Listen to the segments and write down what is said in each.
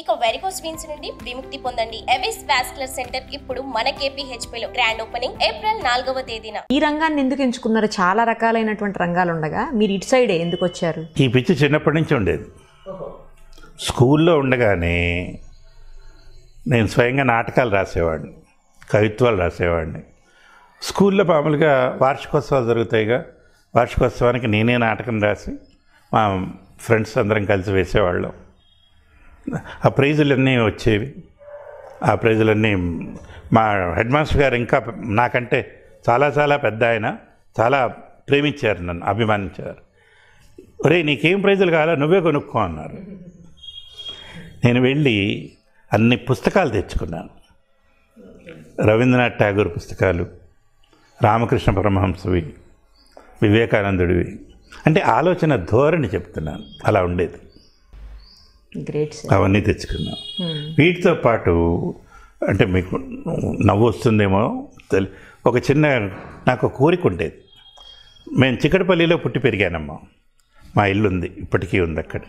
ఇక varicose veins నుండి విముక్తి పొందండి ఎవిస్ వాస్కులర్ సెంటర్ ఇప్పుడు మన లో గ్రాండ్ ఓపెనింగ్ ఏప్రిల్ నాలుగవ తేదీన ఈ రంగాన్ని ఎందుకు ఎంచుకున్నారు చాలా రకాలైనటువంటి రంగాలు ఉండగా మీరు ఇటు సైడ్ ఎందుకు వచ్చారు ఈ పిచ్చి చిన్నప్పటి నుంచి ఉండేది స్కూల్లో ఉండగానే నేను స్వయంగా నాటకాలు రాసేవాడిని కవిత్వాలు రాసేవాడిని స్కూల్లో మామూలుగా వార్షికోత్సవాలు జరుగుతాయిగా వార్షికోత్సవానికి నేనే నాటకం రాసి మా ఫ్రెండ్స్ అందరం కలిసి వేసేవాళ్ళం ఆ ప్రైజులన్నీ వచ్చేవి ఆ ప్రైజులన్నీ మా హెడ్ మాస్టర్ గారు ఇంకా నాకంటే చాలా చాలా పెద్ద ఆయన చాలా ప్రేమించారు నన్ను అభిమానించారు ఒరే నీకేం ప్రైజులు కావాలో నువ్వే కొనుక్కో అన్నారు నేను వెళ్ళి అన్ని పుస్తకాలు తెచ్చుకున్నాను రవీంద్రనాథ్ ఠాగూర్ పుస్తకాలు రామకృష్ణ పరమహంసవి వివేకానందుడివి అంటే ఆలోచన ధోరణి చెప్తున్నాను అలా ఉండేది అవన్నీ తెచ్చుకున్నాం వీటితో పాటు అంటే మీకు నవ్వు వస్తుందేమో తెలి ఒక చిన్న నాకు కోరిక ఉండేది మేము చిక్కడపల్లిలో పుట్టి పెరిగానమ్మా మా ఇల్లు ఉంది ఇప్పటికీ ఉంది అక్కడ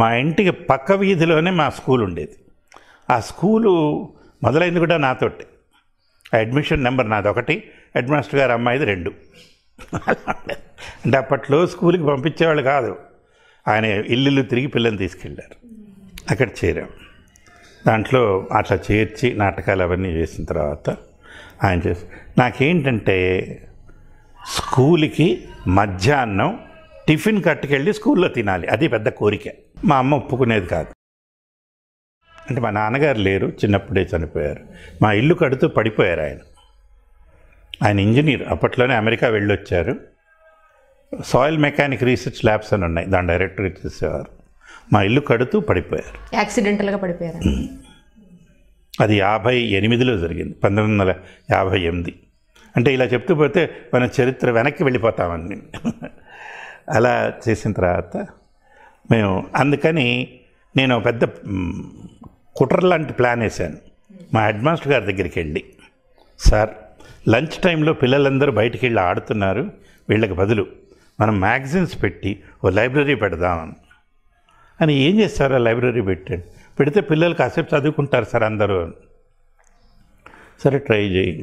మా ఇంటికి పక్క వీధిలోనే మా స్కూల్ ఉండేది ఆ స్కూలు మొదలైంది కూడా నాతోటి అడ్మిషన్ నెంబర్ నాది ఒకటి హెడ్ మాస్టర్ గారు అమ్మాయిది రెండు అంటే అప్పట్లో స్కూల్కి పంపించేవాళ్ళు కాదు ఆయన ఇల్లు తిరిగి పిల్లల్ని తీసుకెళ్ళారు అక్కడ చేరాం దాంట్లో అట్లా చేర్చి నాటకాలు అవన్నీ చేసిన తర్వాత ఆయన చేసి నాకేంటంటే స్కూల్కి మధ్యాహ్నం టిఫిన్ కట్టుకెళ్ళి స్కూల్లో తినాలి అది పెద్ద కోరిక మా అమ్మ ఒప్పుకునేది కాదు అంటే మా నాన్నగారు లేరు చిన్నప్పుడే చనిపోయారు మా ఇల్లు కడుతూ పడిపోయారు ఆయన ఆయన ఇంజనీర్ అప్పట్లోనే అమెరికా వెళ్ళొచ్చారు సాయిల్ మెకానిక్ రీసెర్చ్ ల్యాబ్స్ అని ఉన్నాయి దాని డైరెక్టర్ ఇచ్చేసేవారు మా ఇల్లు కడుతూ పడిపోయారు యాక్సిడెంటల్గా పడిపోయారు అది యాభై ఎనిమిదిలో జరిగింది పంతొమ్మిది వందల యాభై ఎనిమిది అంటే ఇలా చెప్తూ పోతే మన చరిత్ర వెనక్కి వెళ్ళిపోతామని అలా చేసిన తర్వాత మేము అందుకని నేను పెద్ద కుట్ర లాంటి ప్లాన్ వేశాను మా హెడ్ మాస్టర్ గారి దగ్గరికి వెళ్ళి సార్ లంచ్ టైంలో పిల్లలందరూ బయటికి వెళ్ళి ఆడుతున్నారు వీళ్ళకి బదులు మనం మ్యాగజైన్స్ పెట్టి ఓ లైబ్రరీ పెడదామని అని ఏం చేస్తారు ఆ లైబ్రరీ పెట్టి పెడితే పిల్లలు కాసేపు చదువుకుంటారు సార్ అందరూ సరే ట్రై చేయి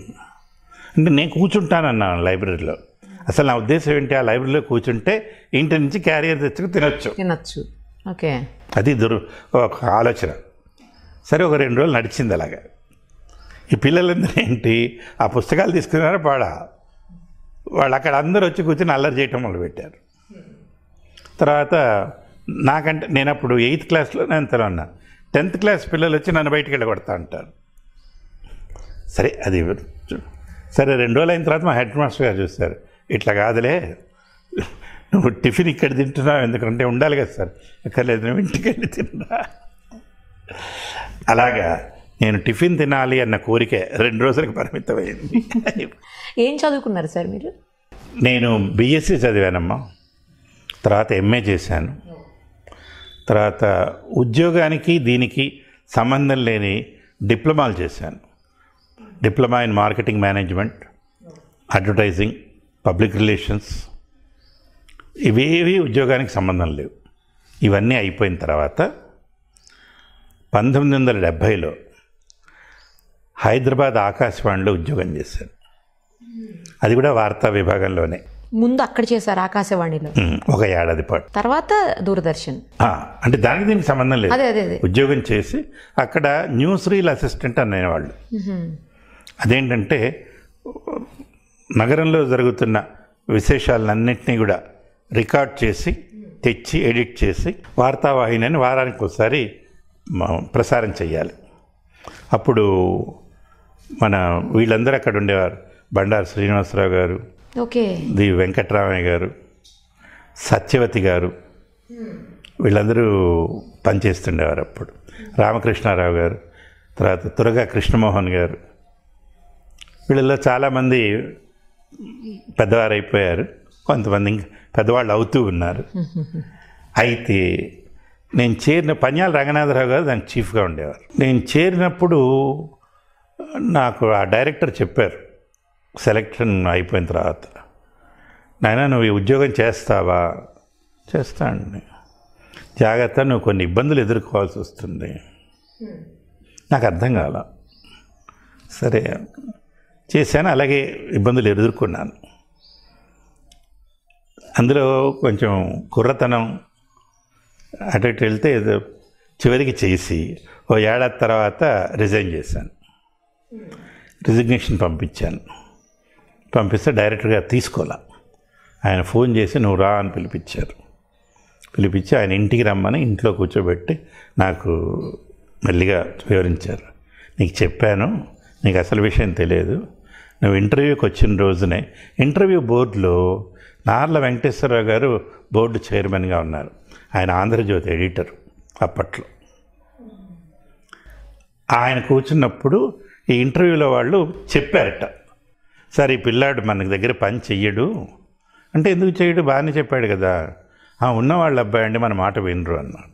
అంటే నేను కూర్చుంటానన్నాను లైబ్రరీలో అసలు నా ఉద్దేశం ఏంటి ఆ లైబ్రరీలో కూర్చుంటే ఇంటి నుంచి క్యారియర్ తెచ్చుకు తినొచ్చు తినచ్చు ఓకే అది దుర్ ఒక ఆలోచన సరే ఒక రెండు రోజులు నడిచింది అలాగా ఈ పిల్లలందరూ ఏంటి ఆ పుస్తకాలు తీసుకున్నారా పాడా వాళ్ళు అక్కడ అందరు వచ్చి కూర్చొని అల్లరి చేయటం పెట్టారు తర్వాత నాకంటే నేను అప్పుడు ఎయిత్ క్లాస్లో నేను తల టెన్త్ క్లాస్ పిల్లలు వచ్చి నన్ను బయటికి వెళ్ళగొడతా అంటారు సరే అది సరే రెండు రోజులు అయిన తర్వాత మా హెడ్ మాస్టర్ గారు చూస్తారు ఇట్లా కాదులే నువ్వు టిఫిన్ ఇక్కడ తింటున్నావు ఎందుకంటే ఉండాలి కదా సార్ ఎక్కర్లేదు నువ్వు ఇంటికి వెళ్ళి తిన్నా అలాగా నేను టిఫిన్ తినాలి అన్న కోరిక రెండు రోజులకు పరిమితమైంది ఏం చదువుకున్నారు సార్ మీరు నేను బిఎస్సి చదివానమ్మా తర్వాత ఎంఏ చేశాను తర్వాత ఉద్యోగానికి దీనికి సంబంధం లేని డిప్లొమాలు చేశాను diploma in marketing management advertising public relations ఇవేవి ఉద్యోగానికి సంబంధం లేవు ఇవన్నీ అయిపోయిన తర్వాత పంతొమ్మిది వందల డెబ్భైలో హైదరాబాద్ ఆకాశవాణిలో ఉద్యోగం చేశాను అది కూడా వార్తా విభాగంలోనే ముందు అక్కడ చేశారు ఆకాశవాణిలో ఒక ఏడాది పాటు తర్వాత దూరదర్శన్ అంటే దానికి దీనికి సంబంధం లేదు అదే అదే ఉద్యోగం చేసి అక్కడ న్యూస్ రీల్ అసిస్టెంట్ అనేవాళ్ళు అదేంటంటే నగరంలో జరుగుతున్న విశేషాలన్నింటినీ కూడా రికార్డ్ చేసి తెచ్చి ఎడిట్ చేసి వార్తావాహిని అని వారానికి ఒకసారి ప్రసారం చేయాలి అప్పుడు మన వీళ్ళందరూ అక్కడ ఉండేవారు బండారు శ్రీనివాసరావు గారు ఓకే ది వెంకట్రామయ్య గారు సత్యవతి గారు వీళ్ళందరూ పనిచేస్తుండేవారు అప్పుడు రామకృష్ణారావు గారు తర్వాత తురగా కృష్ణమోహన్ గారు వీళ్ళలో చాలామంది పెద్దవారు అయిపోయారు కొంతమంది ఇంకా పెద్దవాళ్ళు అవుతూ ఉన్నారు అయితే నేను చేరిన పన్యాల రంగనాథరావు గారు దానికి చీఫ్గా ఉండేవారు నేను చేరినప్పుడు నాకు ఆ డైరెక్టర్ చెప్పారు సెలెక్షన్ అయిపోయిన తర్వాత నాయన నువ్వు ఈ ఉద్యోగం చేస్తావా చేస్తాను జాగ్రత్త నువ్వు కొన్ని ఇబ్బందులు ఎదుర్కోవాల్సి వస్తుంది నాకు అర్థం కాల సరే చేశాను అలాగే ఇబ్బందులు ఎదుర్కొన్నాను అందులో కొంచెం కుర్రతనం అటు ఇటు వెళ్తే చివరికి చేసి ఓ ఏడాది తర్వాత రిజైన్ చేశాను రిజిగ్నేషన్ పంపించాను పంపిస్తే డైరెక్టర్గా తీసుకోలే ఆయన ఫోన్ చేసి నువ్వు రా అని పిలిపించారు పిలిపించి ఆయన ఇంటికి రమ్మని ఇంట్లో కూర్చోబెట్టి నాకు మెల్లిగా వివరించారు నీకు చెప్పాను నీకు అసలు విషయం తెలియదు నువ్వు ఇంటర్వ్యూకి వచ్చిన రోజునే ఇంటర్వ్యూ బోర్డులో నార్ల వెంకటేశ్వరరావు గారు బోర్డు చైర్మన్గా ఉన్నారు ఆయన ఆంధ్రజ్యోతి ఎడిటర్ అప్పట్లో ఆయన కూర్చున్నప్పుడు ఈ ఇంటర్వ్యూలో వాళ్ళు చెప్పారట సార్ ఈ పిల్లాడు మన దగ్గర పని చెయ్యడు అంటే ఎందుకు చేయడు బాగానే చెప్పాడు కదా ఆ ఉన్నవాళ్ళ అబ్బాయి అండి మన మాట వినరు అన్నాడు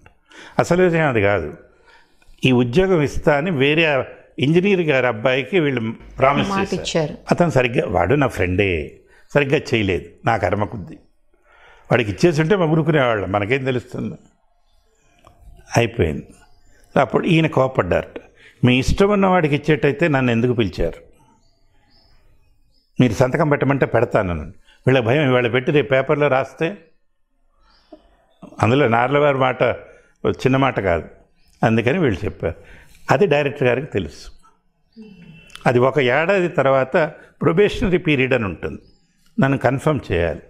అసలు విషయం అది కాదు ఈ ఉద్యోగం ఇస్తా అని వేరే ఇంజనీర్ గారి అబ్బాయికి వీళ్ళు ప్రామిస్ ఇచ్చారు అతను సరిగ్గా వాడు నా ఫ్రెండే సరిగ్గా చేయలేదు నా కర్మ కొద్ది వాడికి ఇచ్చేసుంటే మగురుకునేవాళ్ళం మనకేం తెలుస్తుంది అయిపోయింది అప్పుడు ఈయన కోపడ్డారట మీ ఇష్టం ఉన్నవాడికి ఇచ్చేటైతే నన్ను ఎందుకు పిలిచారు మీరు సంతకం పెట్టమంటే పెడతాను వీళ్ళ భయం ఇవాళ పెట్టి రేపు పేపర్లో రాస్తే అందులో నార్లవారి మాట చిన్న మాట కాదు అందుకని వీళ్ళు చెప్పారు అది డైరెక్టర్ గారికి తెలుసు అది ఒక ఏడాది తర్వాత ప్రొబేషనరీ పీరియడ్ అని ఉంటుంది నన్ను కన్ఫర్మ్ చేయాలి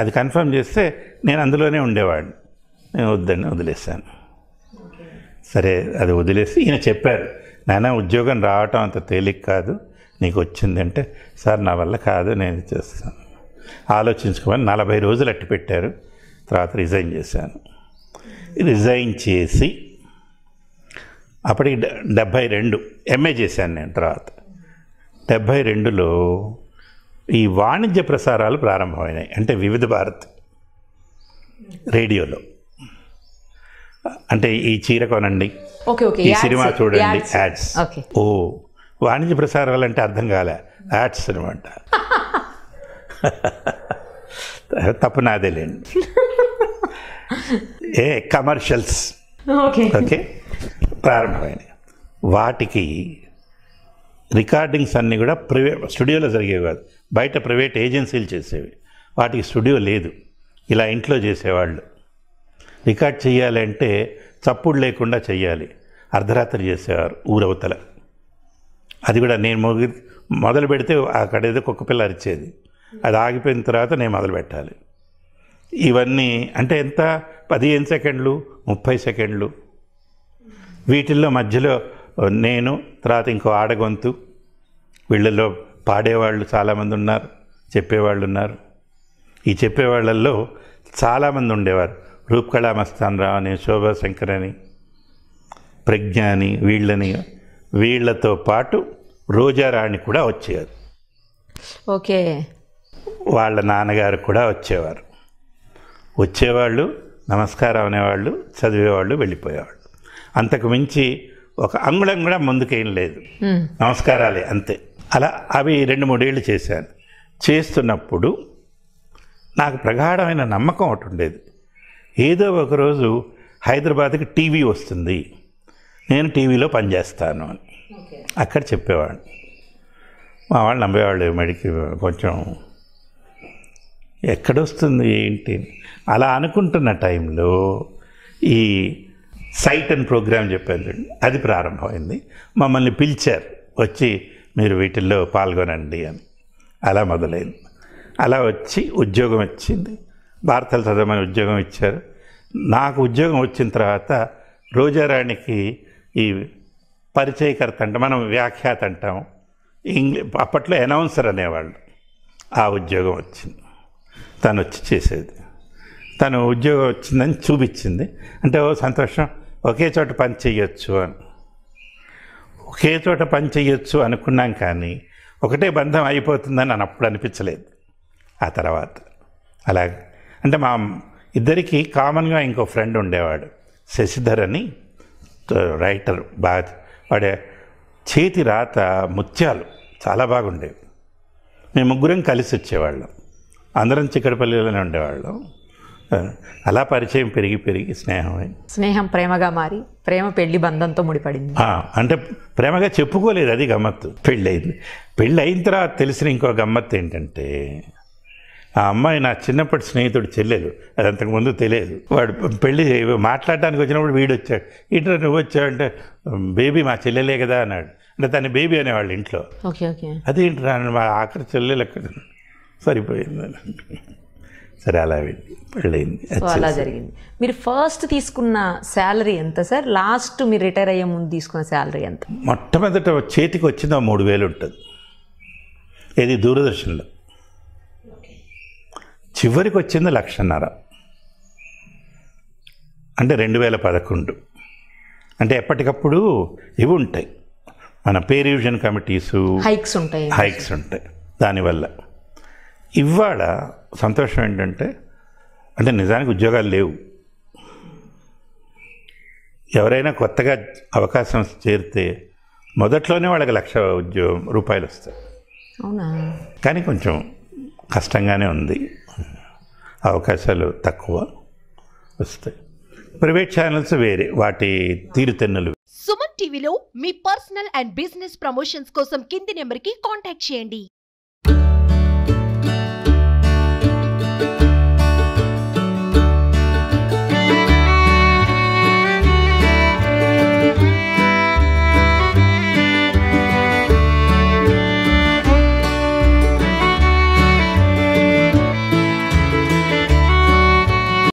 అది కన్ఫర్మ్ చేస్తే నేను అందులోనే ఉండేవాడిని నేను వద్దని వదిలేశాను సరే అది వదిలేసి ఈయన చెప్పారు నాయన ఉద్యోగం రావటం అంత తేలిక కాదు నీకు వచ్చింది అంటే సార్ నా వల్ల కాదు నేను చేస్తాను ఆలోచించుకోమని నలభై రోజులు అట్టి పెట్టారు తర్వాత రిజైన్ చేశాను రిజైన్ చేసి అప్పటికి డెబ్భై రెండు ఎంఏ చేశాను నేను తర్వాత డెబ్భై రెండులో ఈ వాణిజ్య ప్రసారాలు ప్రారంభమైనాయి అంటే వివిధ భారత్ రేడియోలో అంటే ఈ చీర కొనండి ఈ సినిమా చూడండి యాడ్స్ ఓ వాణిజ్య ప్రసారాలు అంటే అర్థం కాలే యాడ్స్ అనమాట తప్పు నాదేలేండి ఏ కమర్షియల్స్ ఓకే ప్రారంభమైనవి వాటికి రికార్డింగ్స్ అన్నీ కూడా ప్రైవే స్టూడియోలో జరిగేవి కాదు బయట ప్రైవేట్ ఏజెన్సీలు చేసేవి వాటికి స్టూడియో లేదు ఇలా ఇంట్లో చేసేవాళ్ళు రికార్డ్ చేయాలి అంటే చప్పుడు లేకుండా చేయాలి అర్ధరాత్రి చేసేవారు ఊరవతల అది కూడా నేను మొగి మొదలు పెడితే అక్కడ ఏదో కుక్క పిల్ల అరిచేది అది ఆగిపోయిన తర్వాత నేను మొదలు పెట్టాలి ఇవన్నీ అంటే ఎంత పదిహేను సెకండ్లు ముప్పై సెకండ్లు వీటిల్లో మధ్యలో నేను తర్వాత ఇంకో ఆడగొంతు వీళ్ళల్లో పాడేవాళ్ళు చాలామంది ఉన్నారు చెప్పేవాళ్ళు ఉన్నారు ఈ చెప్పేవాళ్ళల్లో చాలామంది ఉండేవారు రూపకళా మస్తాన్ రావు అని శోభాశంకర్ అని ప్రజ్ఞ అని వీళ్ళని వీళ్లతో పాటు రోజారాణి కూడా వచ్చేవారు ఓకే వాళ్ళ నాన్నగారు కూడా వచ్చేవారు వచ్చేవాళ్ళు నమస్కారం అనేవాళ్ళు చదివేవాళ్ళు వెళ్ళిపోయేవాళ్ళు అంతకు మించి ఒక అంగుళం కూడా ముందుకేం లేదు నమస్కారాలే అంతే అలా అవి రెండు మూడేళ్ళు చేశాను చేస్తున్నప్పుడు నాకు ప్రగాఢమైన నమ్మకం ఒకటి ఉండేది ఏదో ఒకరోజు హైదరాబాద్కి టీవీ వస్తుంది నేను టీవీలో పనిచేస్తాను అని అక్కడ చెప్పేవాడిని మా వాళ్ళు నమ్మేవాళ్ళు మెడికి కొంచెం ఎక్కడొస్తుంది ఏంటి అలా అనుకుంటున్న టైంలో ఈ సైట్ అండ్ ప్రోగ్రామ్ చెప్పాను అది ప్రారంభమైంది మమ్మల్ని పిలిచారు వచ్చి మీరు వీటిల్లో పాల్గొనండి అని అలా మొదలైంది అలా వచ్చి ఉద్యోగం వచ్చింది వార్తలు చదవమని ఉద్యోగం ఇచ్చారు నాకు ఉద్యోగం వచ్చిన తర్వాత రోజారాణికి ఈ పరిచయకర్త అంటే మనం వ్యాఖ్యాత అంటాం ఇంగ్లీ అప్పట్లో అనౌన్సర్ అనేవాళ్ళు ఆ ఉద్యోగం వచ్చింది తను వచ్చి చేసేది తను ఉద్యోగం వచ్చిందని చూపించింది అంటే ఓ సంతోషం ఒకే చోట పని చేయొచ్చు అని ఒకే చోట పని చేయొచ్చు అనుకున్నాం కానీ ఒకటే బంధం అయిపోతుందని అని అప్పుడు అనిపించలేదు ఆ తర్వాత అలాగే అంటే మా ఇద్దరికి కామన్గా ఇంకో ఫ్రెండ్ ఉండేవాడు శశిధర్ అని రైటర్ బాగా వాడే చేతి రాత ముత్యాలు చాలా బాగుండేవి మేము ముగ్గురం కలిసి వచ్చేవాళ్ళం అందరం చిక్కడపల్లిలోనే ఉండేవాళ్ళం అలా పరిచయం పెరిగి పెరిగి స్నేహమే స్నేహం ప్రేమగా మారి ప్రేమ పెళ్లి బంధంతో ముడిపడింది అంటే ప్రేమగా చెప్పుకోలేదు అది గమ్మత్తు అయింది పెళ్ళి అయిన తర్వాత తెలిసిన ఇంకో గమ్మత్తు ఏంటంటే ఆ అమ్మాయి నా చిన్నప్పటి స్నేహితుడు చెల్లెలు అది అంతకుముందు తెలియదు వాడు పెళ్ళి మాట్లాడడానికి వచ్చినప్పుడు వీడు వచ్చాడు ఇటు నువ్వు వచ్చావు అంటే బేబీ మా చెల్లెలే కదా అన్నాడు అంటే తన బేబీ అనేవాళ్ళు ఇంట్లో అదేంటి మా ఆఖరి చెల్లెలు ఎక్కడ సరిపోయింది సరే అలా పెళ్ళయింది అలా జరిగింది మీరు ఫస్ట్ తీసుకున్న శాలరీ ఎంత సార్ లాస్ట్ మీరు రిటైర్ అయ్యే ముందు తీసుకున్న శాలరీ ఎంత మొట్టమొదట చేతికి వచ్చిందో మూడు వేలు ఉంటుంది ఇది దూరదర్శన్లో చివరికి వచ్చింది లక్షన్నర అంటే రెండు వేల పదకొండు అంటే ఎప్పటికప్పుడు ఇవి ఉంటాయి మన పే రివిజన్ కమిటీస్ హైక్స్ ఉంటాయి హైక్స్ ఉంటాయి దానివల్ల ఇవాళ సంతోషం ఏంటంటే అంటే నిజానికి ఉద్యోగాలు లేవు ఎవరైనా కొత్తగా అవకాశం చేరితే మొదట్లోనే వాళ్ళకి లక్ష ఉద్యోగం రూపాయలు వస్తాయి అవునా కానీ కొంచెం కష్టంగానే ఉంది అవకాశాలు తక్కువ వస్తాయి ప్రైవేట్ ఛానల్స్ వేరే వాటి తీరుతెన్నులు సుమన్ టీవీలో మీ పర్సనల్ అండ్ బిజినెస్ ప్రమోషన్స్ కోసం కింది నెంబర్కి కాంటాక్ట్ చేయండి